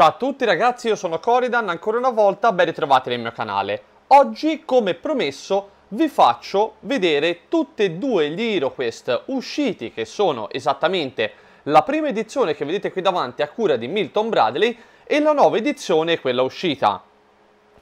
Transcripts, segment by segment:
Ciao a tutti ragazzi, io sono Coridan, ancora una volta ben ritrovati nel mio canale. Oggi, come promesso, vi faccio vedere tutte e due gli HeroQuest usciti, che sono esattamente la prima edizione che vedete qui davanti a cura di Milton Bradley e la nuova edizione, quella uscita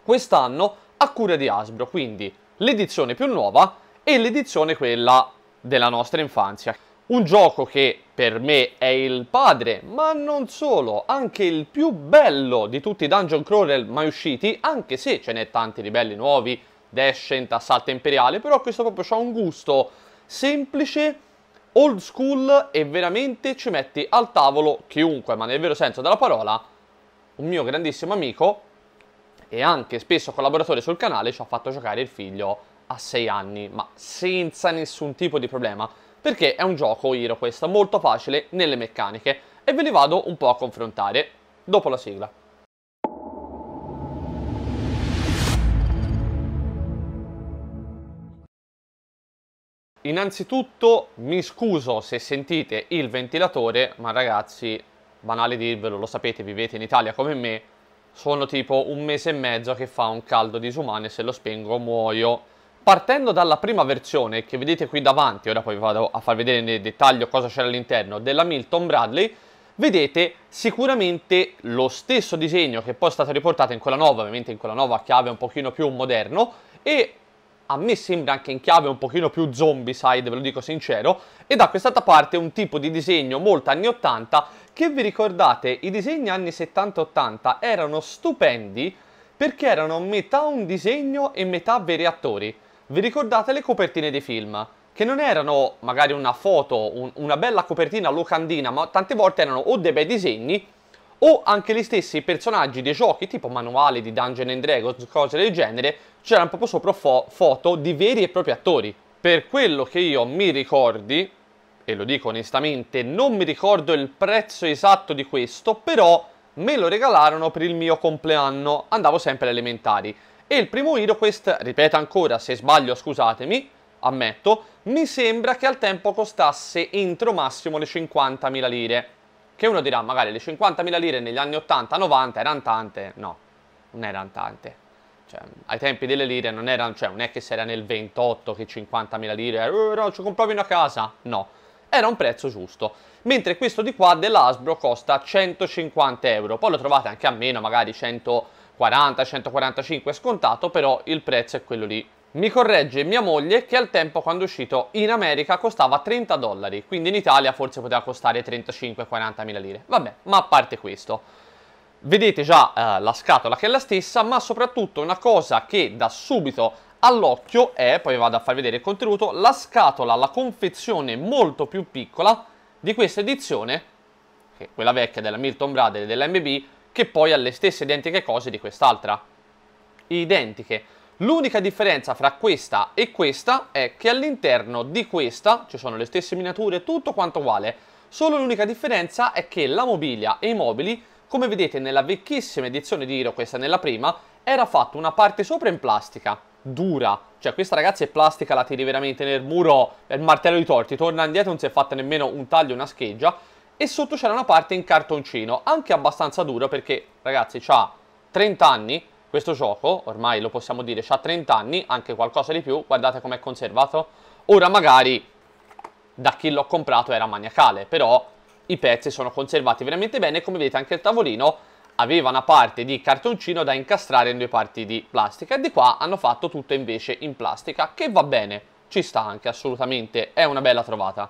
quest'anno, a cura di Hasbro, quindi l'edizione più nuova e l'edizione quella della nostra infanzia. Un gioco che per me è il padre, ma non solo, anche il più bello di tutti i dungeon crawler mai usciti, anche se ce n'è tanti di belli nuovi, Descent, Assalto Imperiale, però questo proprio ha un gusto semplice, old school e veramente ci metti al tavolo chiunque, ma nel vero senso della parola, un mio grandissimo amico e anche spesso collaboratore sul canale ci ha fatto giocare il figlio a 6 anni, ma senza nessun tipo di problema perché è un gioco Hero questo, molto facile nelle meccaniche e ve li vado un po' a confrontare dopo la sigla. Innanzitutto mi scuso se sentite il ventilatore, ma ragazzi, banale dirvelo, lo sapete, vivete in Italia come me, sono tipo un mese e mezzo che fa un caldo disumano e se lo spengo muoio partendo dalla prima versione che vedete qui davanti, ora poi vi vado a far vedere nel dettaglio cosa c'era all'interno, della Milton Bradley, vedete sicuramente lo stesso disegno che poi è stato riportato in quella nuova, ovviamente in quella nuova chiave un pochino più moderno, e a me sembra anche in chiave un pochino più zombie side, ve lo dico sincero, e da quest'altra parte un tipo di disegno molto anni 80 che vi ricordate, i disegni anni 70-80 erano stupendi perché erano metà un disegno e metà veri attori vi ricordate le copertine dei film? Che non erano magari una foto, un, una bella copertina locandina, ma tante volte erano o dei bei disegni o anche gli stessi personaggi dei giochi tipo manuali di Dungeon and Dragons, cose del genere, c'erano proprio sopra fo foto di veri e propri attori. Per quello che io mi ricordi, e lo dico onestamente, non mi ricordo il prezzo esatto di questo, però me lo regalarono per il mio compleanno, andavo sempre alle elementari. E il primo Hero ripeto ancora, se sbaglio scusatemi, ammetto, mi sembra che al tempo costasse entro massimo le 50.000 lire. Che uno dirà, magari le 50.000 lire negli anni 80-90 erano tante. No, non erano tante. Cioè, ai tempi delle lire non erano, cioè, non è che se era nel 28 che 50.000 lire, eh, no, ci compravi una casa. No, era un prezzo giusto. Mentre questo di qua dell'Asbro costa 150 euro. Poi lo trovate anche a meno, magari 100... 140, 145 scontato, però il prezzo è quello lì. Mi corregge mia moglie che al tempo quando è uscito in America costava 30 dollari, quindi in Italia forse poteva costare 35-40 mila lire. Vabbè, ma a parte questo. Vedete già eh, la scatola che è la stessa, ma soprattutto una cosa che da subito all'occhio è, poi vado a far vedere il contenuto, la scatola, la confezione molto più piccola di questa edizione, che è quella vecchia della Milton Bradley e dell'MB, che poi ha le stesse identiche cose di quest'altra. Identiche. L'unica differenza fra questa e questa è che all'interno di questa ci sono le stesse miniature, tutto quanto uguale, solo l'unica differenza è che la mobilia e i mobili, come vedete nella vecchissima edizione di Hero, questa nella prima, era fatta una parte sopra in plastica, dura, cioè questa ragazzi è plastica, la tiri veramente nel muro, è martello di torti, torna indietro, non si è fatta nemmeno un taglio, una scheggia, e sotto c'era una parte in cartoncino, anche abbastanza dura perché ragazzi ha 30 anni questo gioco, ormai lo possiamo dire, ha 30 anni, anche qualcosa di più, guardate com'è conservato. Ora magari da chi l'ho comprato era maniacale, però i pezzi sono conservati veramente bene, come vedete anche il tavolino aveva una parte di cartoncino da incastrare in due parti di plastica e di qua hanno fatto tutto invece in plastica, che va bene, ci sta anche assolutamente, è una bella trovata.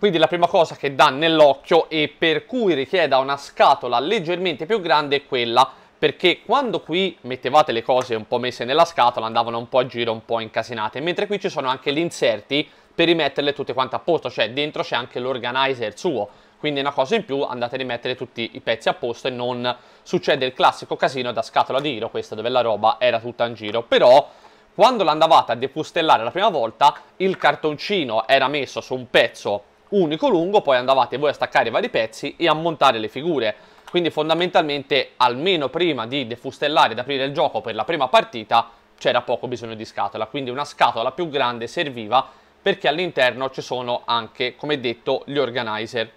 Quindi la prima cosa che dà nell'occhio e per cui richieda una scatola leggermente più grande è quella perché quando qui mettevate le cose un po' messe nella scatola andavano un po' a giro, un po' incasinate, mentre qui ci sono anche gli inserti per rimetterle tutte quante a posto, cioè dentro c'è anche l'organizer suo, quindi una cosa in più andate a rimettere tutti i pezzi a posto e non succede il classico casino da scatola di giro, questa dove la roba era tutta in giro, però quando l'andavate a depustellare la prima volta il cartoncino era messo su un pezzo unico lungo, poi andavate voi a staccare i vari pezzi e a montare le figure. Quindi fondamentalmente, almeno prima di defustellare ed aprire il gioco per la prima partita, c'era poco bisogno di scatola, quindi una scatola più grande serviva perché all'interno ci sono anche, come detto, gli organizer.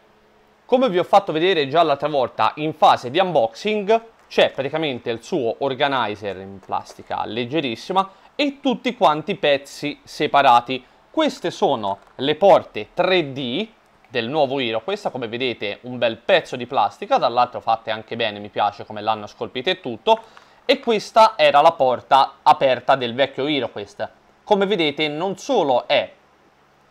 Come vi ho fatto vedere già l'altra volta, in fase di unboxing c'è praticamente il suo organizer in plastica leggerissima e tutti quanti i pezzi separati. Queste sono le porte 3D del nuovo Hero, questa come vedete un bel pezzo di plastica, dall'altro fatte anche bene, mi piace come l'hanno scolpita e tutto, e questa era la porta aperta del vecchio Hero questa. Come vedete non solo è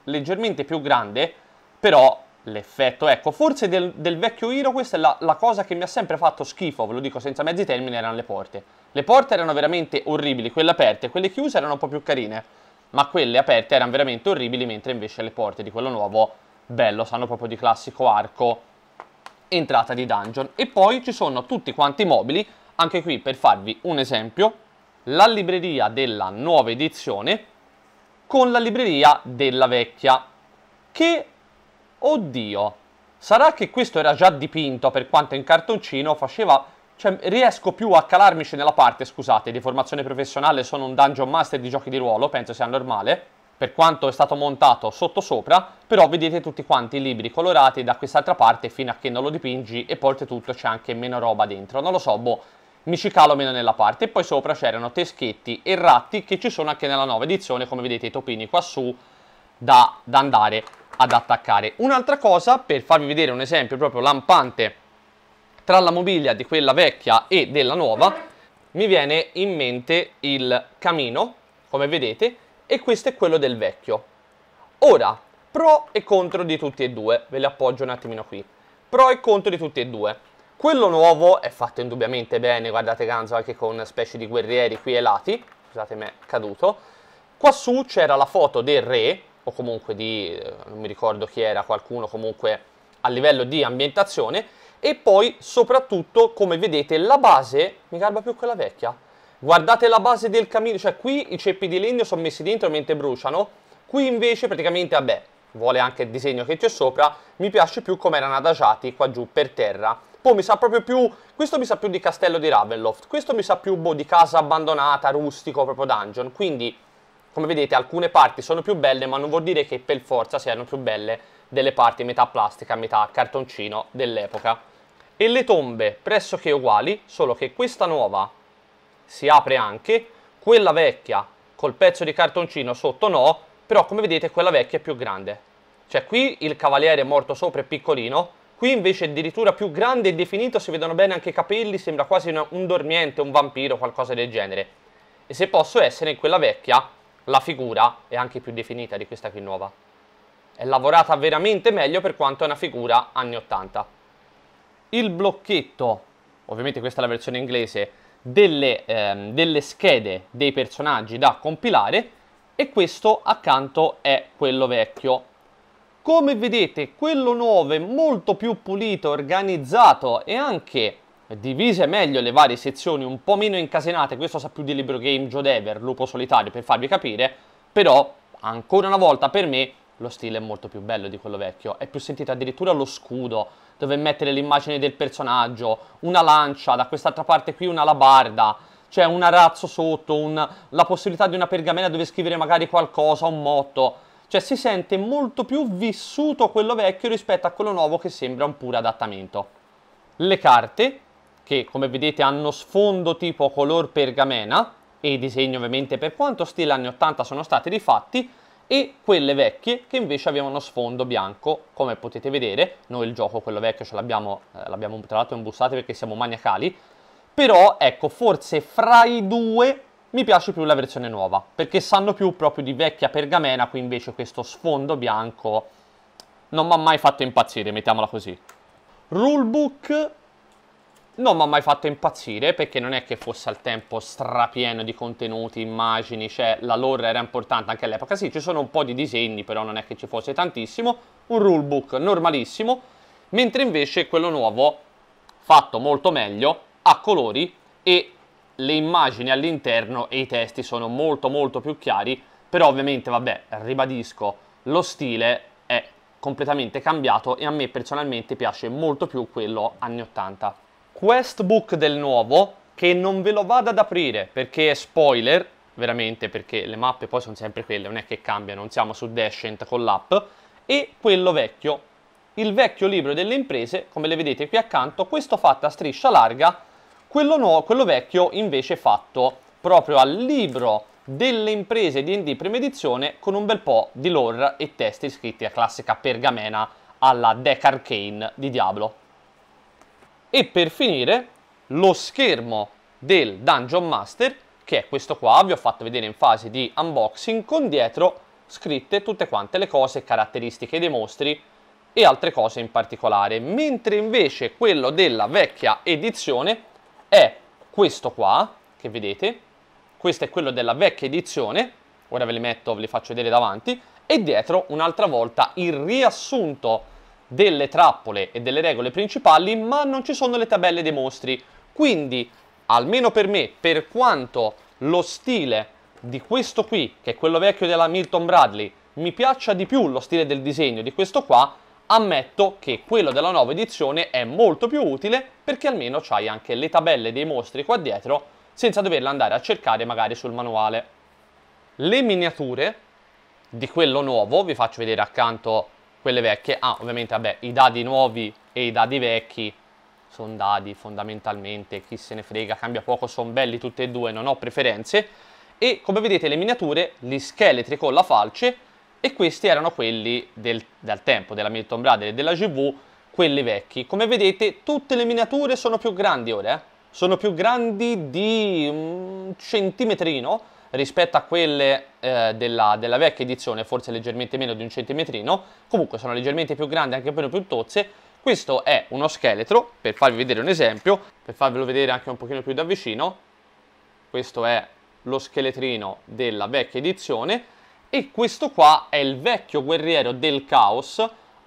leggermente più grande, però l'effetto, ecco, forse del, del, vecchio Hero questa è la, la, cosa che mi ha sempre fatto schifo, ve lo dico senza mezzi termini, erano le porte. Le porte erano veramente orribili, quelle aperte, quelle chiuse erano un po' più carine ma quelle aperte erano veramente orribili, mentre invece le porte di quello nuovo, bello, sanno proprio di classico arco, entrata di dungeon. E poi ci sono tutti quanti i mobili, anche qui per farvi un esempio, la libreria della nuova edizione con la libreria della vecchia, che, oddio, sarà che questo era già dipinto per quanto in cartoncino faceva cioè, riesco più a calarmi nella parte, scusate, di formazione professionale, sono un dungeon master di giochi di ruolo, penso sia normale, per quanto è stato montato sotto sopra, però vedete tutti quanti i libri colorati da quest'altra parte fino a che non lo dipingi e poi oltretutto c'è anche meno roba dentro, non lo so, boh, mi ci calo meno nella parte. E poi sopra c'erano teschetti e ratti che ci sono anche nella nuova edizione, come vedete i topini quassù, da, da andare ad attaccare. Un'altra cosa, per farvi vedere un esempio proprio lampante tra la mobilia di quella vecchia e della nuova mi viene in mente il camino, come vedete, e questo è quello del vecchio. Ora, pro e contro di tutti e due, ve li appoggio un attimino qui. Pro e contro di tutti e due. Quello nuovo è fatto indubbiamente bene, guardate Ganzo anche con specie di guerrieri qui ai lati, scusate me, è caduto. Quassù c'era la foto del re, o comunque di, eh, non mi ricordo chi era, qualcuno comunque a livello di ambientazione, e poi soprattutto come vedete la base mi garba più quella vecchia guardate la base del camino cioè qui i ceppi di legno sono messi dentro mentre bruciano qui invece praticamente vabbè vuole anche il disegno che c'è sopra mi piace più come erano adagiati qua giù per terra poi mi sa proprio più questo mi sa più di castello di Ravenloft questo mi sa più boh, di casa abbandonata rustico proprio dungeon quindi come vedete alcune parti sono più belle ma non vuol dire che per forza siano più belle delle parti metà plastica metà cartoncino dell'epoca e le tombe pressoché uguali, solo che questa nuova si apre anche, quella vecchia col pezzo di cartoncino sotto no, però come vedete quella vecchia è più grande. Cioè qui il cavaliere morto sopra è piccolino, qui invece è addirittura più grande e definito, si vedono bene anche i capelli, sembra quasi una, un dormiente, un vampiro, qualcosa del genere. E se posso essere in quella vecchia, la figura è anche più definita di questa qui nuova. È lavorata veramente meglio per quanto è una figura anni 80 il blocchetto, ovviamente questa è la versione inglese, delle, ehm, delle schede dei personaggi da compilare e questo accanto è quello vecchio. Come vedete quello nuovo è molto più pulito, organizzato e anche divise meglio le varie sezioni, un po' meno incasinate, questo sa più di libro game, Joe Dever, Lupo Solitario per farvi capire, però ancora una volta per me lo stile è molto più bello di quello vecchio. È più sentito addirittura lo scudo, dove mettere l'immagine del personaggio, una lancia, da quest'altra parte qui una labarda, cioè un arazzo sotto, un, la possibilità di una pergamena dove scrivere magari qualcosa, un motto. Cioè si sente molto più vissuto quello vecchio rispetto a quello nuovo che sembra un puro adattamento. Le carte, che come vedete hanno sfondo tipo color pergamena, e disegno ovviamente per quanto stile anni 80 sono stati rifatti, e quelle vecchie che invece avevano sfondo bianco, come potete vedere, noi il gioco, quello vecchio, ce l'abbiamo, eh, l'abbiamo tra l'altro imbussato perché siamo maniacali, però ecco, forse fra i due mi piace più la versione nuova, perché sanno più proprio di vecchia pergamena, qui invece questo sfondo bianco non mi ha mai fatto impazzire, mettiamola così. Rulebook non mi ha mai fatto impazzire perché non è che fosse al tempo strapieno di contenuti, immagini, cioè la lore era importante anche all'epoca. Sì, ci sono un po' di disegni, però non è che ci fosse tantissimo. Un rulebook normalissimo, mentre invece quello nuovo, fatto molto meglio, ha colori e le immagini all'interno e i testi sono molto molto più chiari, però ovviamente, vabbè, ribadisco, lo stile è completamente cambiato e a me personalmente piace molto più quello anni 80 quest book del nuovo che non ve lo vado ad aprire perché è spoiler, veramente perché le mappe poi sono sempre quelle, non è che cambiano, non siamo su Descent con l'app, e quello vecchio. Il vecchio libro delle imprese, come le vedete qui accanto, questo fatto a striscia larga, quello, nuovo, quello vecchio invece fatto proprio al libro delle imprese di prima edizione con un bel po' di lore e testi scritti a classica pergamena alla Deck Arcane di Diablo e per finire lo schermo del Dungeon Master che è questo qua, vi ho fatto vedere in fase di unboxing con dietro scritte tutte quante le cose caratteristiche dei mostri e altre cose in particolare, mentre invece quello della vecchia edizione è questo qua che vedete, questo è quello della vecchia edizione, ora ve li metto, ve li faccio vedere davanti e dietro un'altra volta il riassunto delle trappole e delle regole principali, ma non ci sono le tabelle dei mostri. Quindi, almeno per me, per quanto lo stile di questo qui, che è quello vecchio della Milton Bradley, mi piaccia di più lo stile del disegno di questo qua, ammetto che quello della nuova edizione è molto più utile perché almeno c'hai anche le tabelle dei mostri qua dietro senza doverle andare a cercare magari sul manuale. Le miniature di quello nuovo, vi faccio vedere accanto quelle vecchie. Ah, ovviamente, vabbè, i dadi nuovi e i dadi vecchi sono dadi fondamentalmente, chi se ne frega, cambia poco, sono belli tutti e due, non ho preferenze. E come vedete le miniature, gli scheletri con la falce e questi erano quelli del, del tempo, della Milton Bradley e della GV, quelli vecchi. Come vedete tutte le miniature sono più grandi ora, eh? sono più grandi di un centimetrino, rispetto a quelle eh, della, della, vecchia edizione, forse leggermente meno di un centimetrino, comunque sono leggermente più grandi, anche meno più tozze. Questo è uno scheletro, per farvi vedere un esempio, per farvelo vedere anche un pochino più da vicino, questo è lo scheletrino della vecchia edizione e questo qua è il vecchio guerriero del caos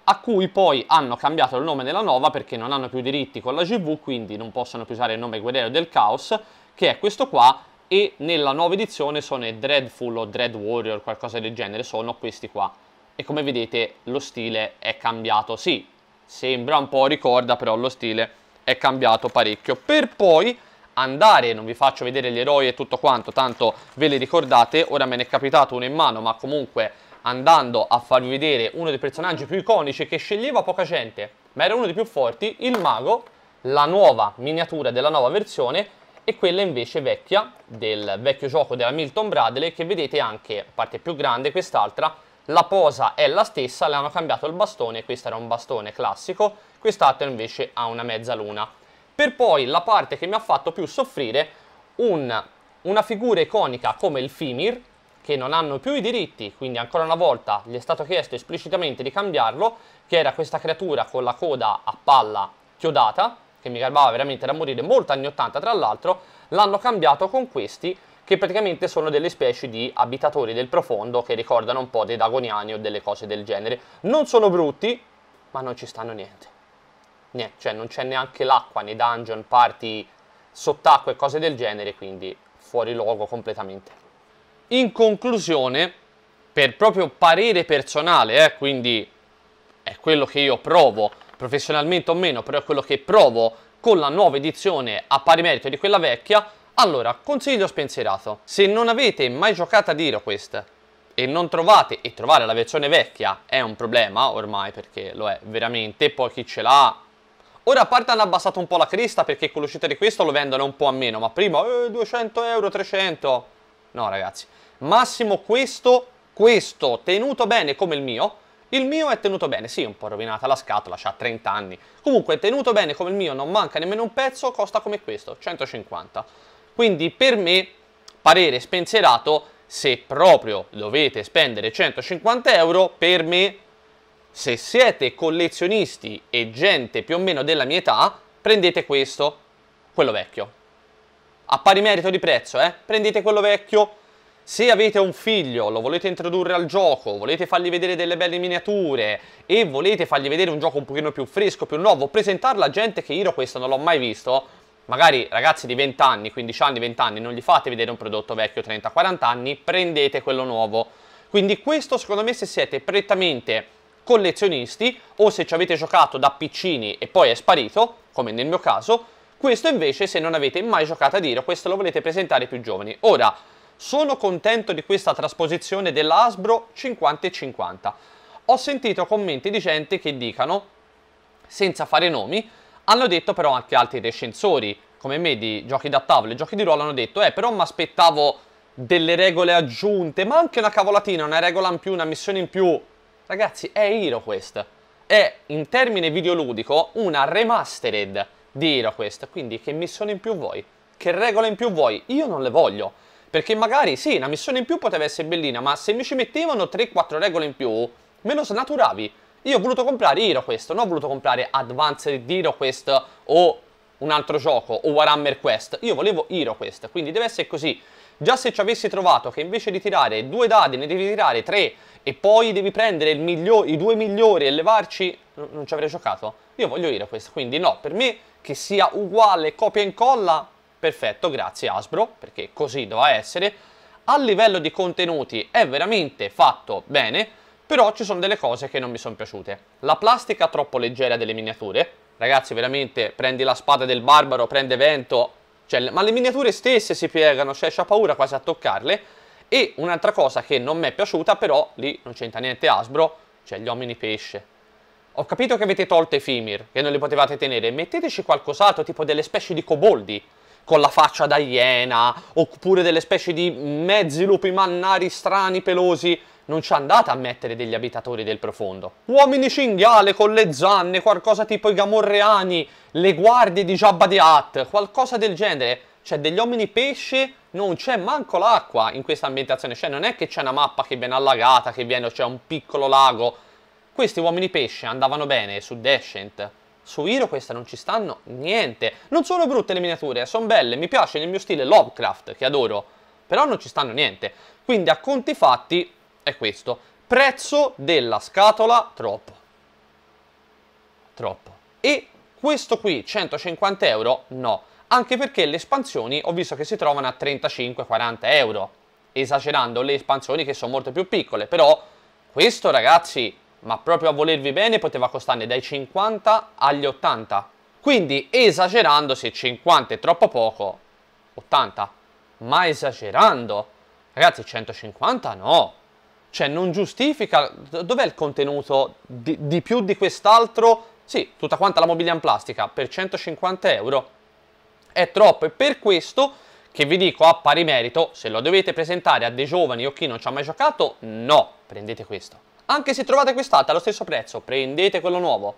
a cui poi hanno cambiato il nome della nuova perché non hanno più diritti con la GV quindi non possono più usare il nome guerriero del caos che è questo qua e nella nuova edizione sono i Dreadful o Dread Warrior, qualcosa del genere, sono questi qua. E come vedete lo stile è cambiato, sì, sembra un po' ricorda, però lo stile è cambiato parecchio. Per poi andare, non vi faccio vedere gli eroi e tutto quanto, tanto ve li ricordate, ora me ne è capitato uno in mano, ma comunque andando a farvi vedere uno dei personaggi più iconici che sceglieva poca gente, ma era uno dei più forti, il mago, la nuova miniatura della nuova versione, e quella invece vecchia del vecchio gioco della Milton Bradley che vedete anche, parte più grande quest'altra, la posa è la stessa, le hanno cambiato il bastone, questo era un bastone classico, quest'altra invece ha una mezzaluna. Per poi la parte che mi ha fatto più soffrire, un, una figura iconica come il Fimir, che non hanno più i diritti, quindi ancora una volta gli è stato chiesto esplicitamente di cambiarlo, che era questa creatura con la coda a palla chiodata, che mi garbava veramente da morire, molto anni 80 tra l'altro, l'hanno cambiato con questi che praticamente sono delle specie di abitatori del profondo che ricordano un po' dei dagoniani o delle cose del genere. Non sono brutti, ma non ci stanno niente. niente cioè non c'è neanche l'acqua nei dungeon, parti sott'acqua e cose del genere, quindi fuori luogo completamente. In conclusione, per proprio parere personale, eh, quindi è quello che io provo professionalmente o meno, però è quello che provo con la nuova edizione a pari merito di quella vecchia, allora consiglio spensierato. Se non avete mai giocato ad HeroQuest e non trovate, e trovare la versione vecchia è un problema ormai perché lo è veramente, poi chi ce l'ha Ora a parte hanno abbassato un po' la cresta perché con l'uscita di questo lo vendono un po' a meno, ma prima eh, 200 euro, 300... No ragazzi, massimo questo, questo, tenuto bene come il mio, il mio è tenuto bene, sì, un po' rovinata la scatola, ha 30 anni. Comunque tenuto bene come il mio, non manca nemmeno un pezzo, costa come questo, 150. Quindi per me, parere spensierato, se proprio dovete spendere 150 euro, per me, se siete collezionisti e gente più o meno della mia età, prendete questo, quello vecchio. A pari merito di prezzo, eh? Prendete quello vecchio se avete un figlio, lo volete introdurre al gioco, volete fargli vedere delle belle miniature e volete fargli vedere un gioco un pochino più fresco, più nuovo, presentarlo a gente che io questo non l'ho mai visto, magari ragazzi di 20 anni, 15 anni, 20 anni, non gli fate vedere un prodotto vecchio 30-40 anni, prendete quello nuovo. Quindi questo secondo me se siete prettamente collezionisti o se ci avete giocato da piccini e poi è sparito, come nel mio caso, questo invece se non avete mai giocato ad Hero, questo lo volete presentare ai più giovani. Ora, sono contento di questa trasposizione dell'Asbro 50 e 50. Ho sentito commenti di gente che dicano, senza fare nomi, hanno detto però anche altri recensori, come me, di giochi da tavolo e giochi di ruolo, hanno detto, eh però mi aspettavo delle regole aggiunte, ma anche una cavolatina, una regola in più, una missione in più. Ragazzi, è HeroQuest. È, in termine videoludico, una remastered di HeroQuest. Quindi che missione in più vuoi? Che regola in più vuoi? Io non le voglio. Perché magari sì, una missione in più poteva essere bellina, ma se mi ci mettevano 3-4 regole in più, me lo snaturavi. Io ho voluto comprare Hero questo, non ho voluto comprare Advanced Hero Quest o un altro gioco o Warhammer Quest. Io volevo Hero quindi deve essere così. Già se ci avessi trovato che invece di tirare due dadi ne devi tirare tre e poi devi prendere i due migliori e levarci, non ci avrei giocato. Io voglio Hero quindi no, per me che sia uguale copia e incolla perfetto, grazie Asbro, perché così doveva essere. A livello di contenuti è veramente fatto bene, però ci sono delle cose che non mi sono piaciute. La plastica troppo leggera delle miniature, ragazzi veramente prendi la spada del barbaro, prende vento, cioè, ma le miniature stesse si piegano, cioè c'ha paura quasi a toccarle. E un'altra cosa che non mi è piaciuta, però lì non c'entra niente Asbro, cioè gli uomini pesce. Ho capito che avete tolto i Fimir, che non li potevate tenere, metteteci qualcos'altro, tipo delle specie di coboldi, con la faccia da iena, oppure delle specie di mezzi lupi mannari strani pelosi, non ci andata a mettere degli abitatori del profondo. Uomini cinghiale con le zanne, qualcosa tipo i gamorreani, le guardie di Jabba di Hutt, qualcosa del genere. C'è degli uomini pesce, non c'è manco l'acqua in questa ambientazione. Cioè non è che c'è una mappa che viene allagata, che viene, c'è cioè un piccolo lago. Questi uomini pesce andavano bene su Descent. Su Hiro queste non ci stanno niente. Non sono brutte le miniature, sono belle, mi piace nel mio stile Lovecraft, che adoro. Però non ci stanno niente. Quindi a conti fatti è questo. Prezzo della scatola troppo. Troppo. E questo qui, 150 euro, no. Anche perché le espansioni ho visto che si trovano a 35-40 euro. Esagerando le espansioni che sono molto più piccole. Però questo ragazzi ma proprio a volervi bene poteva costarne dai 50 agli 80. Quindi esagerando, se 50 è troppo poco, 80. Ma esagerando, ragazzi 150 no. Cioè non giustifica, dov'è il contenuto di, di più di quest'altro? Sì, tutta quanta la mobilia in plastica per 150 euro è troppo e per questo che vi dico a pari merito, se lo dovete presentare a dei giovani o chi non ci ha mai giocato, no, prendete questo anche se trovate quest'altra allo stesso prezzo, prendete quello nuovo.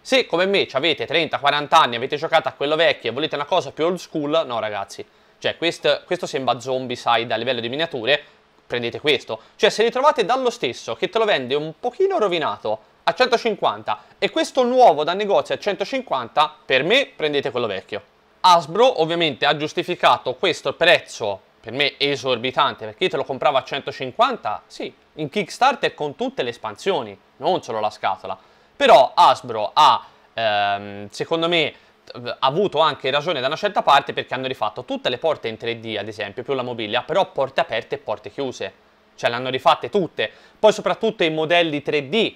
Se come me avete 30-40 anni, avete giocato a quello vecchio e volete una cosa più old school, no ragazzi. Cioè questo, questo sembra side a livello di miniature, prendete questo. Cioè se li trovate dallo stesso, che te lo vende un pochino rovinato, a 150 e questo nuovo da negozio a 150, per me prendete quello vecchio. Asbro ovviamente ha giustificato questo prezzo per me esorbitante, perché io te lo compravo a 150, sì, in Kickstarter con tutte le espansioni, non solo la scatola. Però Hasbro ha, ehm, secondo me, avuto anche ragione da una certa parte perché hanno rifatto tutte le porte in 3D, ad esempio, più la mobilia, però porte aperte e porte chiuse. Cioè le hanno rifatte tutte. Poi soprattutto i modelli 3D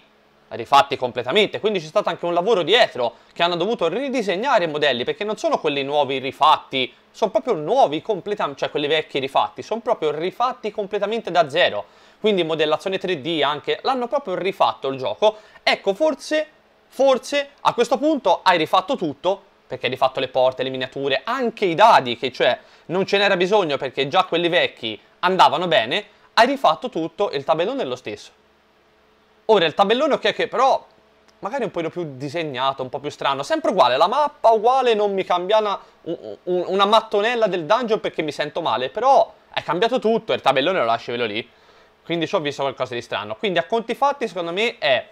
rifatti completamente, quindi c'è stato anche un lavoro dietro che hanno dovuto ridisegnare i modelli perché non sono quelli nuovi rifatti, sono proprio nuovi completamente, cioè quelli vecchi rifatti, sono proprio rifatti completamente da zero, quindi modellazione 3D anche, l'hanno proprio rifatto il gioco, ecco forse, forse a questo punto hai rifatto tutto perché hai rifatto le porte, le miniature, anche i dadi, che cioè non ce n'era bisogno perché già quelli vecchi andavano bene, hai rifatto tutto e il tabellone è lo stesso. Ora, il tabellone ok che però magari un po' più disegnato, un po' più strano. Sempre uguale, la mappa uguale, non mi cambia una, una, mattonella del dungeon perché mi sento male, però è cambiato tutto, il tabellone lo lascio velo lì. Quindi ci ho visto qualcosa di strano. Quindi a conti fatti, secondo me, è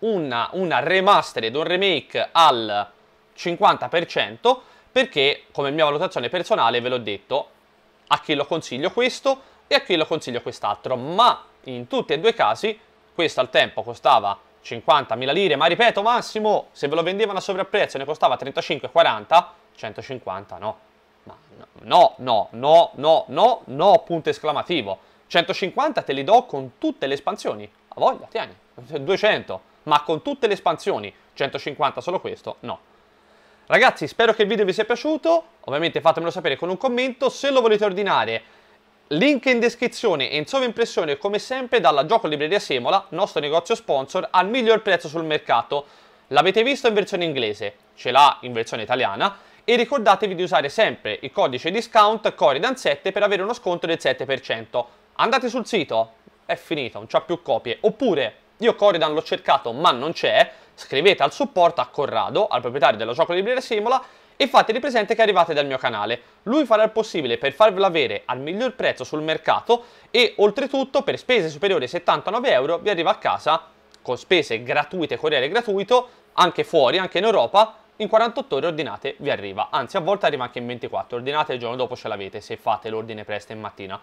una, una remastered, un remake al 50%, perché come mia valutazione personale, ve l'ho detto, a chi lo consiglio questo e a chi lo consiglio quest'altro, ma in tutti e due i casi questo al tempo costava 50.000 lire, ma ripeto Massimo, se ve lo vendevano a sovrapprezzo ne costava 35-40, 150 no. Ma no, no, no, no, no, no, punto esclamativo. 150 te li do con tutte le espansioni, a voglia, tieni, 200, ma con tutte le espansioni, 150 solo questo, no. Ragazzi, spero che il video vi sia piaciuto, ovviamente fatemelo sapere con un commento, se lo volete ordinare Link in descrizione e in sovraimpressione come sempre dalla Gioco Libreria Semola, nostro negozio sponsor, al miglior prezzo sul mercato. L'avete visto in versione inglese, ce l'ha in versione italiana e ricordatevi di usare sempre il codice discount Coridan7 per avere uno sconto del 7%. Andate sul sito, è finito, non c'ha più copie, oppure io Coridan l'ho cercato ma non c'è, scrivete al supporto a Corrado, al proprietario della Gioco Libreria Semola e fatevi presente che arrivate dal mio canale. Lui farà il possibile per farvelo avere al miglior prezzo sul mercato e oltretutto per spese superiori ai 79 euro vi arriva a casa con spese gratuite, corriere gratuito, anche fuori, anche in Europa, in 48 ore ordinate vi arriva, anzi a volte arriva anche in 24, ordinate il giorno dopo ce l'avete se fate l'ordine presto in mattina.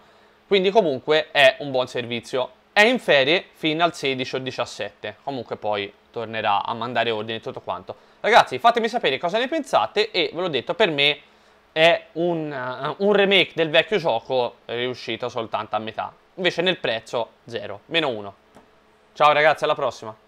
Quindi comunque è un buon servizio. È in ferie fino al 16 o 17, comunque poi tornerà a mandare ordine e tutto quanto. Ragazzi, fatemi sapere cosa ne pensate e ve l'ho detto, per me è un, uh, un remake del vecchio gioco riuscito soltanto a metà. Invece nel prezzo 0, meno 1. Ciao ragazzi, alla prossima.